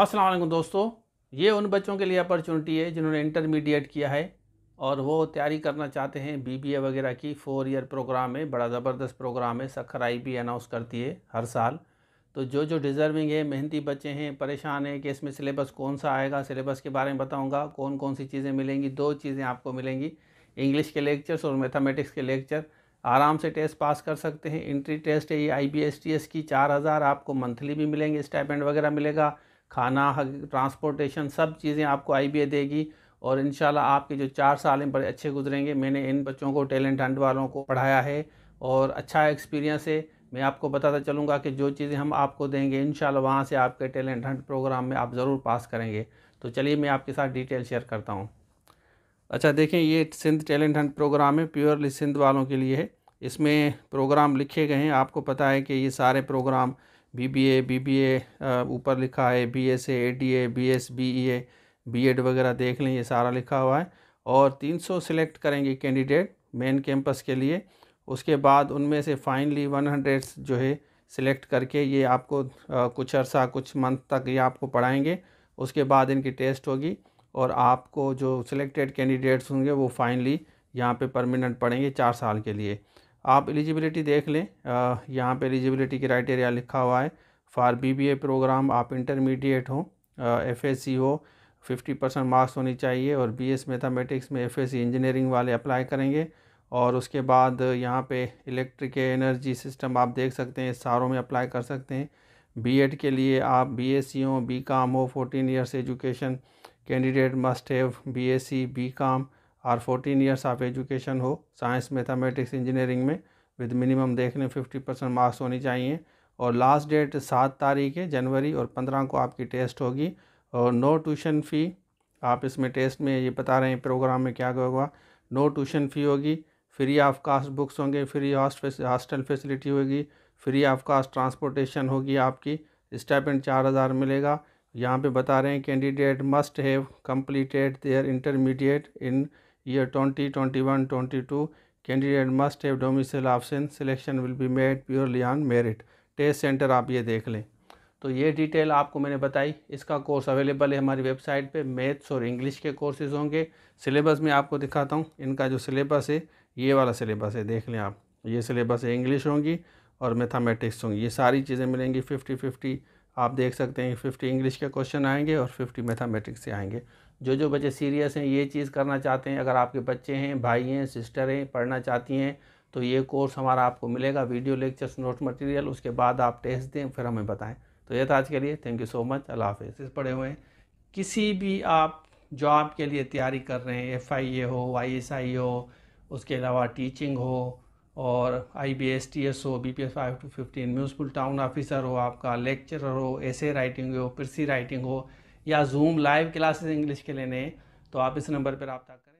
अस्सलाम वालेकुम दोस्तों ये उन बच्चों के लिए अपॉर्चुनिटी है जिन्होंने इंटरमीडिएट किया है और वो तैयारी करना चाहते हैं बीबीए वगैरह की फ़ोर ईयर प्रोग्राम है बड़ा ज़बरदस्त प्रोग्राम है सखर आई भी अनाउंस करती है हर साल तो जो जो डिज़र्विंग है मेहनती बच्चे हैं परेशान हैं कि इसमें सिलेबस कौन सा आएगा सिलेबस के बारे में बताऊँगा कौन कौन सी चीज़ें मिलेंगी दो चीज़ें आपको मिलेंगी इंग्लिश के लेक्चर्स और मैथमेटिक्स के लेक्चर आराम से टेस्ट पास कर सकते हैं इंट्री टेस्ट है ये I B S T S की चार हज़ार आपको मंथली भी मिलेंगे स्टाइपेंड वगैरह मिलेगा खाना ट्रांसपोर्टेशन सब चीज़ें आपको आई देगी और इन आपके जो चार साल हैं बड़े अच्छे गुजरेंगे मैंने इन बच्चों को टैलेंट हंड वालों को पढ़ाया है और अच्छा एक्सपीरियंस है मैं आपको बताता चलूँगा कि जो चीज़ें हम आपको देंगे इन वहाँ से आपके टैलेंट हंड प्रोग्राम में आप ज़रूर पास करेंगे तो चलिए मैं आपके साथ डिटेल शेयर करता हूँ अच्छा देखें ये सिंध टैलेंट हंड प्रोग्राम है प्योरली सिंध वालों के लिए है इसमें प्रोग्राम लिखे गए हैं आपको पता है कि ये सारे programme B B A B B A ऊपर लिखा है B S A D A B S B E A B Ed वगैरह देख लें ये सारा लिखा हुआ है और 300 सेलेक्ट करेंगे कैंडिडेट मेन कैंपस के लिए उसके बाद उनमें से फाइनली 100 जो है सिलेक्ट करके ये आपको आ, कुछ अर्सा कुछ मंथ तक ये आपको पढ़ाएंगे उसके बाद इनकी टेस्ट होगी और आपको जो सिलेक्टेड कैंडिडेट्स होंगे वो फाइनली यहाँ पे परमानेंट पढ़ेंगे चार साल के लिए आप एलिजिबिलिटी देख लें यहाँ पे एलिजिबिलिटी क्राइटेरिया लिखा हुआ है फॉर बीबीए प्रोग्राम आप इंटरमीडिएट हो एफ एस सी हो फिफ्टी परसेंट मार्क्स होनी चाहिए और बी एस मैथमेटिक्स में एफ एस सी इंजीनियरिंग वाले अप्लाई करेंगे और उसके बाद यहाँ पे इलेक्ट्रिक एनर्जी सिस्टम आप देख सकते हैं सारों में अप्लाई कर सकते हैं एड के लिए आप बी एस सी हो बी काम हो fourteen years education candidate must have B com और फोर्टीन ईयर्स ऑफ एजुकेशन हो साइंस मैथमेटिक्स इंजीनियरिंग में विद मिनिमम देखने फिफ्टी परसेंट मार्क्स होनी चाहिए और लास्ट डेट सात तारीख है जनवरी और पंद्रह को आपकी टेस्ट होगी और नो ट्यूशन फ़ी आप इसमें टेस्ट में ये बता रहे हैं प्रोग्राम में क्या होगा नो ट्यूशन फ़ी होगी फ्री ऑफ कास्ट बुक्स होंगे फ्री हॉस्टल फैसिलिटी होगी फ्री ऑफ कास्ट ट्रांसपोर्टेशन होगी आपकी स्टेपेंट चार हज़ार मिलेगा यहाँ पे बता रहे हैं candidate must have completed their intermediate in year 2021 22 candidate must have domicile option selection will be made purely on merit test centre आप ये देख लें तो ये डिटेल आपको मैंने बताई इसका कोर्स अवेलेबल है हमारी वेबसाइट पे मैथ्स और इंग्लिश के कोर्सेज होंगे सिलेबस में आपको दिखाता हूँ इनका जो सिलेबस है ये वाला सिलेबस है देख लें आप ये सिलेबस है इंग्लिश होंगी और मैथमेटिक्स होंगी ये सारी चीज़ें मिलेंगी फिफ्टी फिफ्टी आप देख सकते हैं फिफ्टी इंग्लिश के क्वेश्चन आएंगे और फिफ्टी मैथामेटिक्स से आएंगे जो जो बच्चे सीरियस हैं ये चीज़ करना चाहते हैं अगर आपके बच्चे हैं भाई हैं सिस्टर हैं पढ़ना चाहती हैं तो ये कोर्स हमारा आपको मिलेगा वीडियो लेक्चर्स नोट मटेरियल उसके बाद आप टेस्ट दें फिर हमें बताएं तो ये था आज के लिए थैंक यू सो मच अल्लाह हाफिज़ पढ़े हुए हैं किसी भी आप जॉब के लिए तैयारी कर रहे हैं एफ आई ए हो वाई एस आई हो उसके अलावा टीचिंग हो और I B S T S हो B P S five two fifteen municipal town officer हो आपका लेक्चरर हो ऐसे राइटिंग हो प्रिसी राइटिंग हो या जूम लाइव क्लासेस इंग्लिश के लेने तो आप इस नंबर पर रबता कर